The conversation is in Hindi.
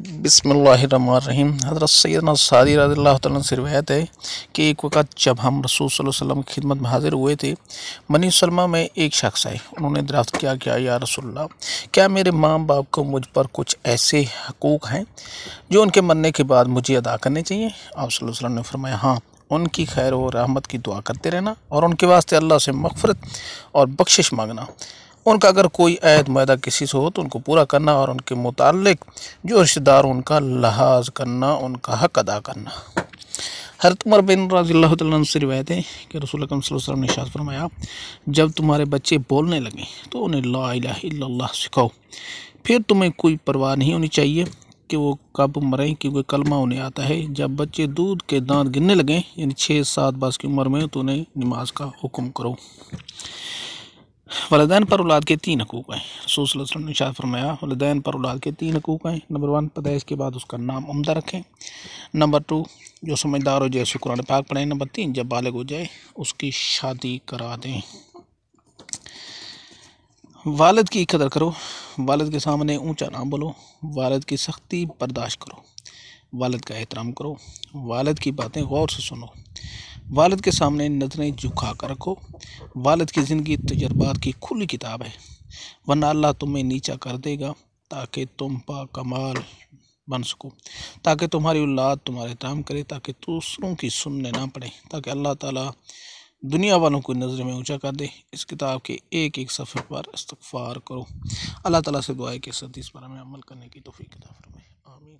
बिसमीम हज़रत सैदना सादी रज़ी से रवायत है कि एक वक़्त जब हम रसूल वसम की खिदमत में हाज़िर हुए थे मनी सलमा में एक शख्स आए उन्होंने दरख्त किया क्या या रसोल्ला क्या मेरे माँ बाप को मुझ पर कुछ ऐसे हकूक़ हैं जो उनके मरने के बाद मुझे अदा करने चाहिए आप सल्लम ने फरमाया हाँ उनकी खैर व रहमत की दुआ करते रहना और उनके वास्ते अल्लाह से मफ़रत और बख्शिश मांगना उनका अगर कोई आयद मैदा किसी से हो तो उनको पूरा करना और उनके मुतक़ जो रिश्तेदार उनका लिहाज करना उनका हक अदा करना हरत उमर बिन रजील्ला से रिवायत है कि रसूल वसल्लम ने शाह फरमाया जब तुम्हारे बच्चे बोलने लगे तो उन्हें ला सिखाओ फिर तुम्हें कोई परवाह नहीं होनी चाहिए कि वो कब मरें क्योंकि कलमा उन्हें आता है जब बच्चे दूध के दांत गिरने लगें यानी छः सात बस की उम्र में तो उन्हें नमाज का हुक्म करो वालदान पर औलाद के तीन हकूक़ हैं रसूल ने शाह फरमाया वालदान पर औलाद के तीन हकूक़ हैं नंबर वन पैदाइश के बाद उसका नाम उमदा रखें नंबर टू जो समझदार हो जाए कुरान पाक पढ़ें नंबर तीन जब बालग हो जाए उसकी शादी करा दें वालद की कदर करो वालद के सामने ऊंचा नाम बोलो वालद की सख्ती बर्दाश्त करो वालद का एहतराम करो वालद की बातें गौर से सुनो वालद के सामने नजरें झुका कर रखो वालद की ज़िंदगी तजर्बात की खुली किताब है वरना अल्लाह तुम्हें नीचा कर देगा ताकि तुम पा कमाल बन सको ताकि तुम्हारी औलाद तुम्हारे काम करे ताकि दूसरों की सुनने ना पड़े ताकि अल्लाह ताला दुनिया वालों को नज़र में ऊंचा कर दे इस किताब के एक एक सफ़े पर इस्तफ़ार करो अल्लाह ताला से दुआ के सदी इस पर हमें अमल करने की तोफ़ी किताब फरमाए आमीन